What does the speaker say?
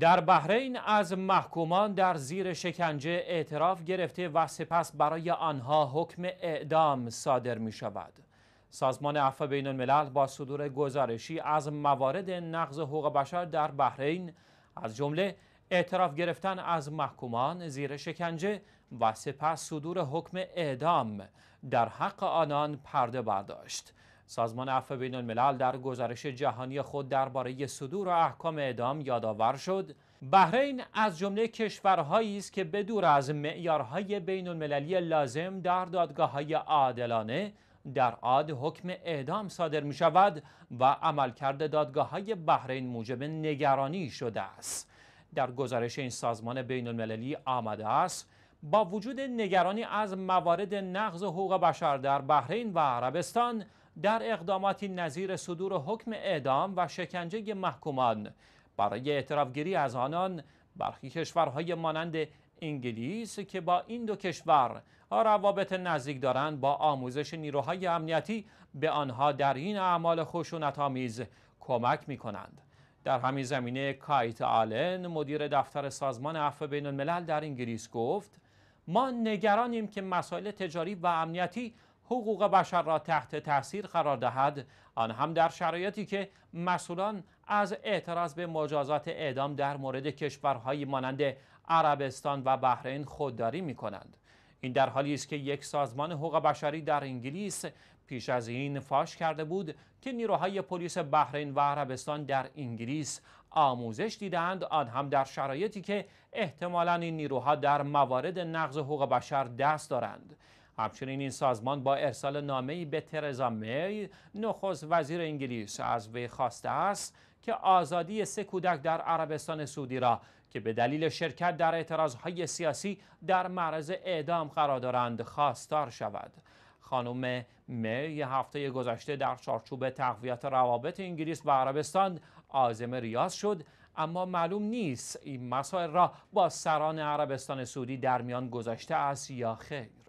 در بحرین از محکومان در زیر شکنجه اعتراف گرفته و سپس برای آنها حکم اعدام صادر می شود. سازمان عفو بین الملل با صدور گزارشی از موارد نقض حقوق بشر در بحرین از جمله اعتراف گرفتن از محکومان زیر شکنجه و سپس صدور حکم اعدام در حق آنان پرده برداشت. سازمان عفو بین الملل در گزارش جهانی خود درباره صدور احکام اعدام یادآور شد بحرین از جمله کشورهایی است که به دور از معیارهای بین المللی لازم در دادگاه های عادلانه در عاد حکم اعدام صادر می شود و عملکرد دادگاه های بحرین موجب نگرانی شده است در گزارش این سازمان بین المللی آمده است با وجود نگرانی از موارد نقض حقوق بشر در بحرین و عربستان در اقداماتی نظیر صدور حکم اعدام و شکنجه محکومان برای اعترافگیری از آنان برخی کشورهای مانند انگلیس که با این دو کشور روابط نزدیک دارند با آموزش نیروهای امنیتی به آنها در این اعمال خشونت آمیز کمک می کنند. در همین زمینه کایت آلن مدیر دفتر سازمان عفو بین الملل در انگلیس گفت ما نگرانیم که مسائل تجاری و امنیتی حقوق بشر را تحت تاثیر قرار دهد آن هم در شرایطی که مسئولان از اعتراض به مجازات اعدام در مورد کشورهایی مانند عربستان و بحرین خودداری می کنند. این در حالی است که یک سازمان حقوق بشری در انگلیس پیش از این فاش کرده بود که نیروهای پلیس بحرین و عربستان در انگلیس آموزش دیدند آن هم در شرایطی که احتمالا این نیروها در موارد نقض حقوق بشر دست دارند همچنین این سازمان با ارسال نامه‌ای به ترزا می نخست وزیر انگلیس از وی خواسته است که آزادی سه کودک در عربستان سعودی را که به دلیل شرکت در اعتراضهای سیاسی در معرض اعدام قرار دارند خواستار شود خانم می هفته گذشته در چارچوب تقویت روابط انگلیس و عربستان عازم ریاض شد اما معلوم نیست این مسائل را با سران عربستان سعودی در میان گذاشته است یا خیر